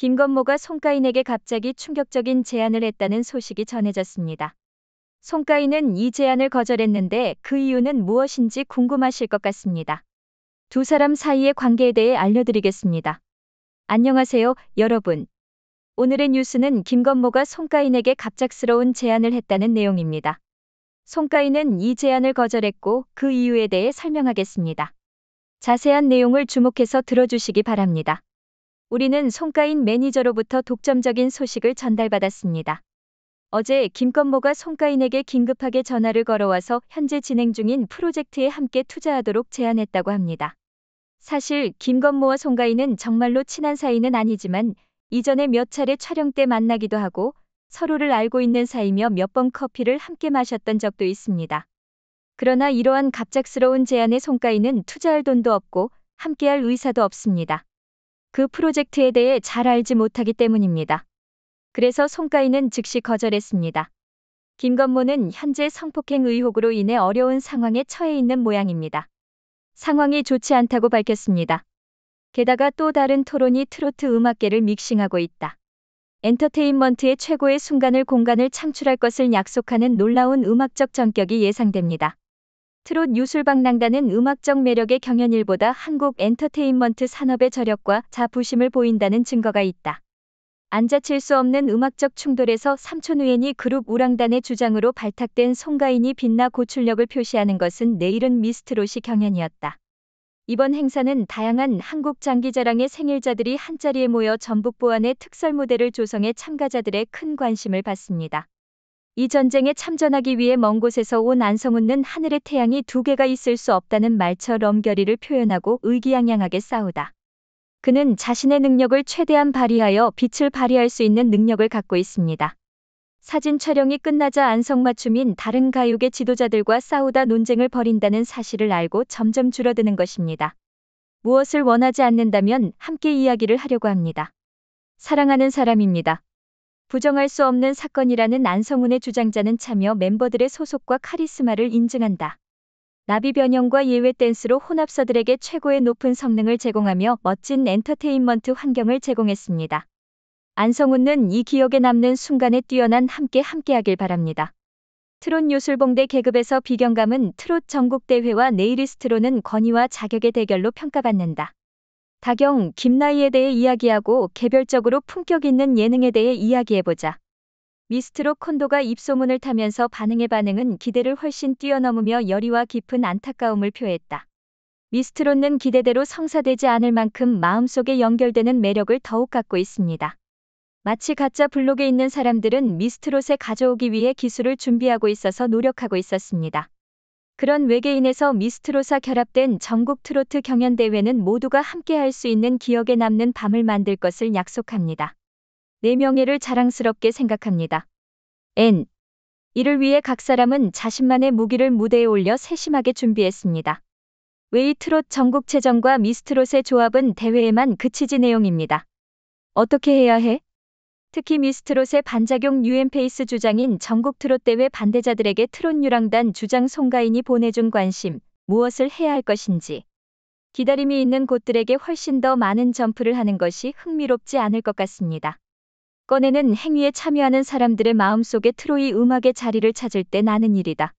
김건모가 송가인에게 갑자기 충격적인 제안을 했다는 소식이 전해졌습니다. 송가인은 이 제안을 거절했는데 그 이유는 무엇인지 궁금하실 것 같습니다. 두 사람 사이의 관계에 대해 알려드리겠습니다. 안녕하세요, 여러분. 오늘의 뉴스는 김건모가 송가인에게 갑작스러운 제안을 했다는 내용입니다. 송가인은 이 제안을 거절했고 그 이유에 대해 설명하겠습니다. 자세한 내용을 주목해서 들어주시기 바랍니다. 우리는 송가인 매니저로부터 독점적인 소식을 전달받았습니다. 어제 김건모가 송가인에게 긴급하게 전화를 걸어와서 현재 진행 중인 프로젝트에 함께 투자하도록 제안했다고 합니다. 사실 김건모와 송가인은 정말로 친한 사이는 아니지만 이전에 몇 차례 촬영 때 만나기도 하고 서로를 알고 있는 사이며 몇 번 커피를 함께 마셨던 적도 있습니다. 그러나 이러한 갑작스러운 제안에 송가인은 투자할 돈도 없고 함께할 의사도 없습니다. 그 프로젝트에 대해 잘 알지 못하기 때문입니다. 그래서 송가인은 즉시 거절했습니다. 김건모는 현재 성폭행 의혹으로 인해 어려운 상황에 처해 있는 모양입니다. 상황이 좋지 않다고 밝혔습니다. 게다가 또 다른 토론이 트로트 음악계를 믹싱하고 있다. 엔터테인먼트의 최고의 순간을 공간을 창출할 것을 약속하는 놀라운 음악적 전격이 예상됩니다. 트롯 유술방랑단은 음악적 매력의 경연일보다 한국 엔터테인먼트 산업의 저력과 자부심을 보인다는 증거가 있다. 앉아칠 수 없는 음악적 충돌에서 삼촌우연이 그룹 우랑단의 주장으로 발탁된 송가인이 빛나 고출력을 표시하는 것은 내일은 미스트롯이 경연이었다. 이번 행사는 다양한 한국 장기자랑의 생일자들이 한자리에 모여 전북 보안의 특설 무대를 조성해 참가자들의 큰 관심을 받습니다. 이 전쟁에 참전하기 위해 먼 곳에서 온안성웃는 하늘의 태양이 두 개가 있을 수 없다는 말처럼 결의를 표현하고 의기양양하게 싸우다. 그는 자신의 능력을 최대한 발휘하여 빛을 발휘할 수 있는 능력을 갖고 있습니다. 사진 촬영이 끝나자 안성맞춤인 다른 가육의 지도자들과 싸우다 논쟁을 벌인다는 사실을 알고 점점 줄어드는 것입니다. 무엇을 원하지 않는다면 함께 이야기를 하려고 합니다. 사랑하는 사람입니다. 부정할 수 없는 사건이라는 안성훈의 주장자는 참여 멤버들의 소속과 카리스마를 인증한다. 나비 변형과 예외 댄스로 혼합서들에게 최고의 높은 성능을 제공하며 멋진 엔터테인먼트 환경을 제공했습니다. 안성훈은 이 기억에 남는 순간에 뛰어난 함께 함께하길 바랍니다. 트롯 요술봉대 계급에서 비경감은 트롯 전국대회와 네이리스트로는 권위와 자격의 대결로 평가받는다. 다경, 김나희에 대해 이야기하고 개별적으로 품격 있는 예능에 대해 이야기해보자. 미스트롯 콘도가 입소문을 타면서 반응의 반응은 기대를 훨씬 뛰어넘으며 열의와 깊은 안타까움을 표했다. 미스트롯는 기대대로 성사되지 않을 만큼 마음속에 연결되는 매력을 더욱 갖고 있습니다. 마치 가짜 블록에 있는 사람들은 미스트롯에 가져오기 위해 기술을 준비하고 있어서 노력하고 있었습니다. 그런 외계인에서 미스트로사 결합된 전국 트로트 경연대회는 모두가 함께할 수 있는 기억에 남는 밤을 만들 것을 약속합니다. 내 네 명예를 자랑스럽게 생각합니다. N. 이를 위해 각 사람은 자신만의 무기를 무대에 올려 세심하게 준비했습니다. 웨이트롯 전국체전과 미스트롯의 조합은 대회에만 그치지 내용입니다. 어떻게 해야 해? 특히 미스트롯의 반작용 u 엔페이스 주장인 전국 트롯대회 반대자들에게 트롯 유랑단 주장 송가인이 보내준 관심, 무엇을 해야 할 것인지. 기다림이 있는 곳들에게 훨씬 더 많은 점프를 하는 것이 흥미롭지 않을 것 같습니다. 꺼내는 행위에 참여하는 사람들의 마음속에 트로이 음악의 자리를 찾을 때 나는 일이다.